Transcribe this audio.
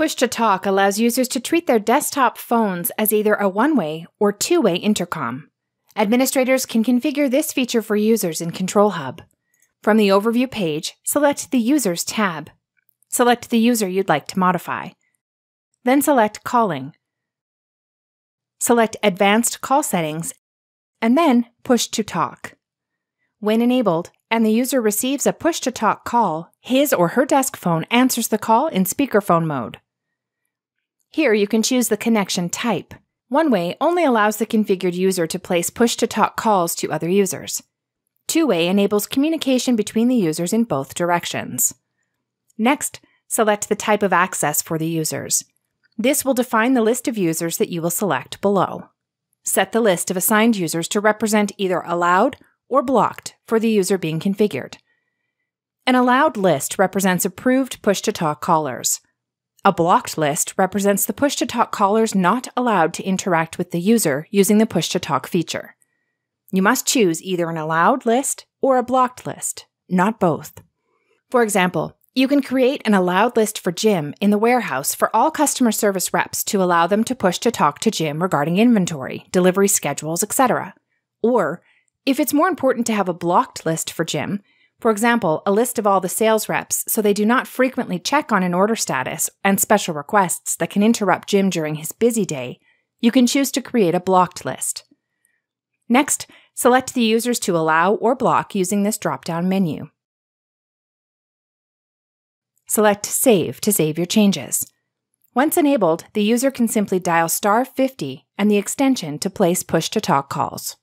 Push to Talk allows users to treat their desktop phones as either a one way or two way intercom. Administrators can configure this feature for users in Control Hub. From the Overview page, select the Users tab. Select the user you'd like to modify. Then select Calling. Select Advanced Call Settings, and then Push to Talk. When enabled and the user receives a push to talk call, his or her desk phone answers the call in speakerphone mode. Here you can choose the connection type. One-way only allows the configured user to place push-to-talk calls to other users. Two-way enables communication between the users in both directions. Next, select the type of access for the users. This will define the list of users that you will select below. Set the list of assigned users to represent either allowed or blocked for the user being configured. An allowed list represents approved push to talk callers. A blocked list represents the push to talk callers not allowed to interact with the user using the push to talk feature. You must choose either an allowed list or a blocked list, not both. For example, you can create an allowed list for Jim in the warehouse for all customer service reps to allow them to push to talk to Jim regarding inventory, delivery schedules, etc. Or, if it's more important to have a blocked list for Jim, for example, a list of all the sales reps so they do not frequently check on an order status and special requests that can interrupt Jim during his busy day, you can choose to create a blocked list. Next, select the users to allow or block using this drop down menu. Select Save to save your changes. Once enabled, the user can simply dial star 50 and the extension to place push to talk calls.